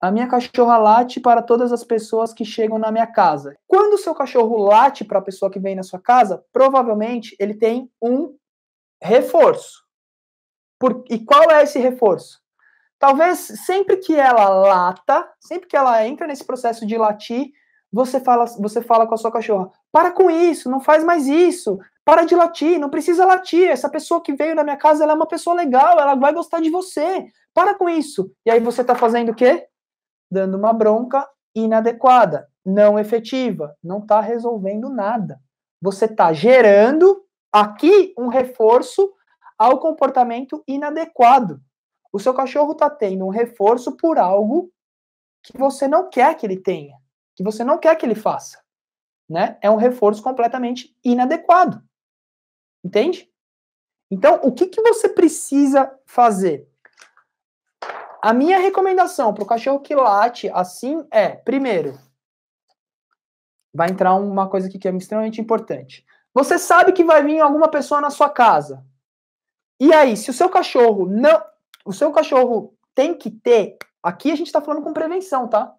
A minha cachorra late para todas as pessoas que chegam na minha casa. Quando o seu cachorro late para a pessoa que vem na sua casa, provavelmente ele tem um reforço. Por, e qual é esse reforço? Talvez sempre que ela lata, sempre que ela entra nesse processo de latir, você fala, você fala com a sua cachorra: para com isso, não faz mais isso, para de latir, não precisa latir. Essa pessoa que veio na minha casa, ela é uma pessoa legal, ela vai gostar de você. Para com isso. E aí você está fazendo o quê? dando uma bronca inadequada, não efetiva, não está resolvendo nada. Você está gerando aqui um reforço ao comportamento inadequado. O seu cachorro está tendo um reforço por algo que você não quer que ele tenha, que você não quer que ele faça. Né? É um reforço completamente inadequado. Entende? Então, o que, que você precisa fazer? A minha recomendação para o cachorro que late assim é, primeiro, vai entrar uma coisa aqui que é extremamente importante. Você sabe que vai vir alguma pessoa na sua casa. E aí, se o seu cachorro não, o seu cachorro tem que ter, aqui a gente está falando com prevenção, tá?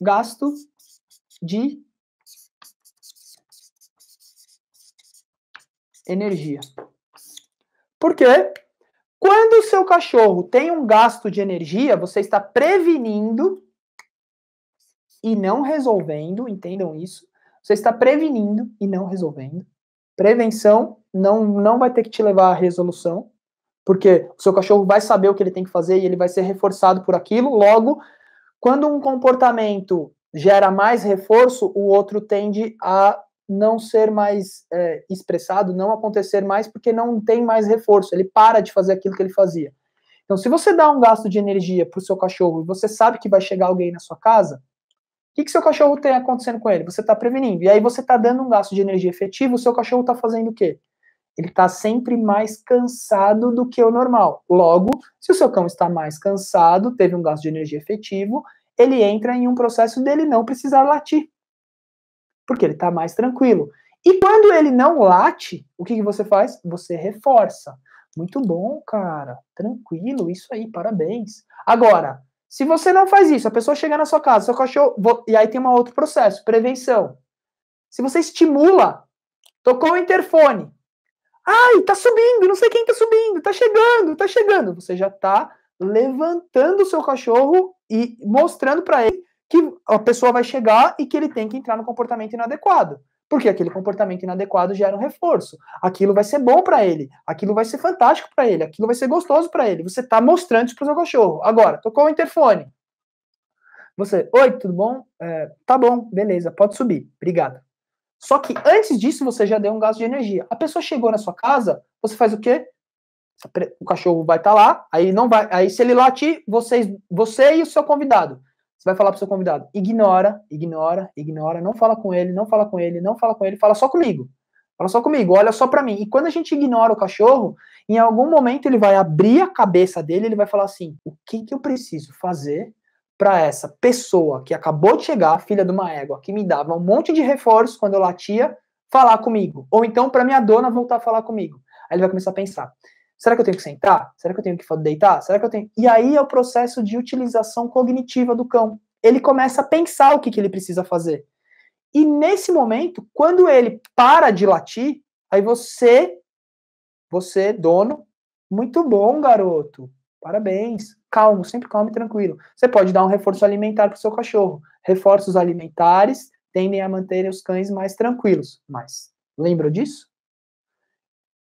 Gasto de energia. Por quê? Quando o seu cachorro tem um gasto de energia, você está prevenindo e não resolvendo, entendam isso. Você está prevenindo e não resolvendo. Prevenção não, não vai ter que te levar à resolução, porque o seu cachorro vai saber o que ele tem que fazer e ele vai ser reforçado por aquilo. Logo, quando um comportamento gera mais reforço, o outro tende a não ser mais é, expressado, não acontecer mais, porque não tem mais reforço, ele para de fazer aquilo que ele fazia. Então, se você dá um gasto de energia para o seu cachorro e você sabe que vai chegar alguém na sua casa, o que, que seu cachorro tem acontecendo com ele? Você está prevenindo. E aí você está dando um gasto de energia efetivo, o seu cachorro está fazendo o quê? Ele está sempre mais cansado do que o normal. Logo, se o seu cão está mais cansado, teve um gasto de energia efetivo, ele entra em um processo dele não precisar latir. Porque ele está mais tranquilo. E quando ele não late, o que, que você faz? Você reforça. Muito bom, cara. Tranquilo, isso aí, parabéns. Agora, se você não faz isso, a pessoa chega na sua casa, seu cachorro. E aí tem um outro processo, prevenção. Se você estimula, tocou o interfone. Ai, tá subindo, não sei quem tá subindo, tá chegando, tá chegando. Você já tá levantando o seu cachorro e mostrando para ele que a pessoa vai chegar e que ele tem que entrar no comportamento inadequado. Porque aquele comportamento inadequado gera um reforço. Aquilo vai ser bom para ele, aquilo vai ser fantástico para ele, aquilo vai ser gostoso para ele. Você está mostrando isso para o seu cachorro. Agora, tocou o interfone. Você, oi, tudo bom? É, tá bom, beleza, pode subir, obrigado. Só que antes disso você já deu um gasto de energia. A pessoa chegou na sua casa, você faz o quê? O cachorro vai estar tá lá, aí não vai, aí se ele latir, vocês, você e o seu convidado você vai falar pro seu convidado, ignora, ignora, ignora, não fala com ele, não fala com ele, não fala com ele, fala só comigo. Fala só comigo, olha só para mim. E quando a gente ignora o cachorro, em algum momento ele vai abrir a cabeça dele, ele vai falar assim: "O que que eu preciso fazer para essa pessoa que acabou de chegar, filha de uma égua, que me dava um monte de reforço quando eu latia, falar comigo. Ou então para minha dona voltar a falar comigo. Aí ele vai começar a pensar. Será que eu tenho que sentar? Será que eu tenho que deitar? Será que eu tenho. E aí é o processo de utilização cognitiva do cão. Ele começa a pensar o que, que ele precisa fazer. E nesse momento, quando ele para de latir, aí você, você, dono, muito bom, garoto. Parabéns. Calmo, sempre calmo e tranquilo. Você pode dar um reforço alimentar para o seu cachorro. Reforços alimentares tendem a manter os cães mais tranquilos. Mas lembra disso?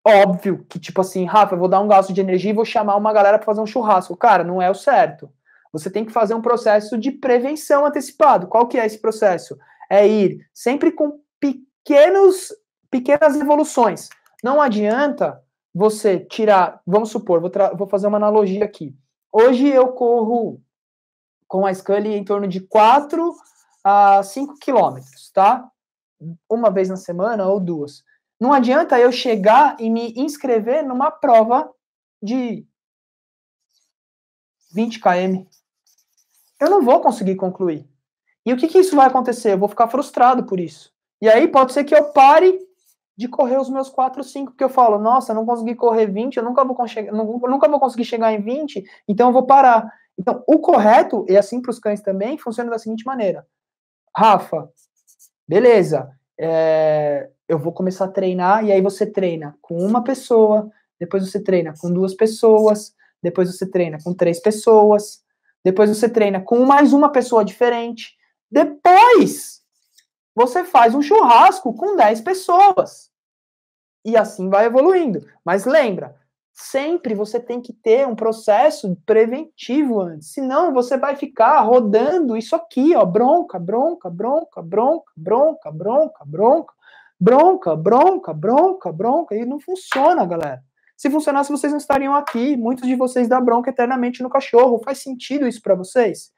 Óbvio que, tipo assim, Rafa, eu vou dar um gasto de energia e vou chamar uma galera para fazer um churrasco. Cara, não é o certo. Você tem que fazer um processo de prevenção antecipado. Qual que é esse processo? É ir sempre com pequenos, pequenas evoluções. Não adianta você tirar, vamos supor, vou, vou fazer uma analogia aqui. Hoje eu corro com a Scully em torno de 4 a 5 quilômetros, tá? Uma vez na semana ou duas. Não adianta eu chegar e me inscrever numa prova de 20 km. Eu não vou conseguir concluir. E o que, que isso vai acontecer? Eu vou ficar frustrado por isso. E aí pode ser que eu pare de correr os meus 4, 5, porque eu falo, nossa, não consegui correr 20, eu nunca vou, nunca vou conseguir chegar em 20, então eu vou parar. Então, o correto, e assim para os cães também, funciona da seguinte maneira. Rafa, beleza, é, eu vou começar a treinar, e aí você treina com uma pessoa, depois você treina com duas pessoas, depois você treina com três pessoas, depois você treina com mais uma pessoa diferente, depois você faz um churrasco com dez pessoas. E assim vai evoluindo. Mas lembra, sempre você tem que ter um processo preventivo antes, senão você vai ficar rodando isso aqui, ó, bronca, bronca, bronca, bronca, bronca, bronca, bronca, bronca, bronca, bronca, bronca, e não funciona, galera. Se funcionasse, vocês não estariam aqui. Muitos de vocês dão bronca eternamente no cachorro. Faz sentido isso para vocês?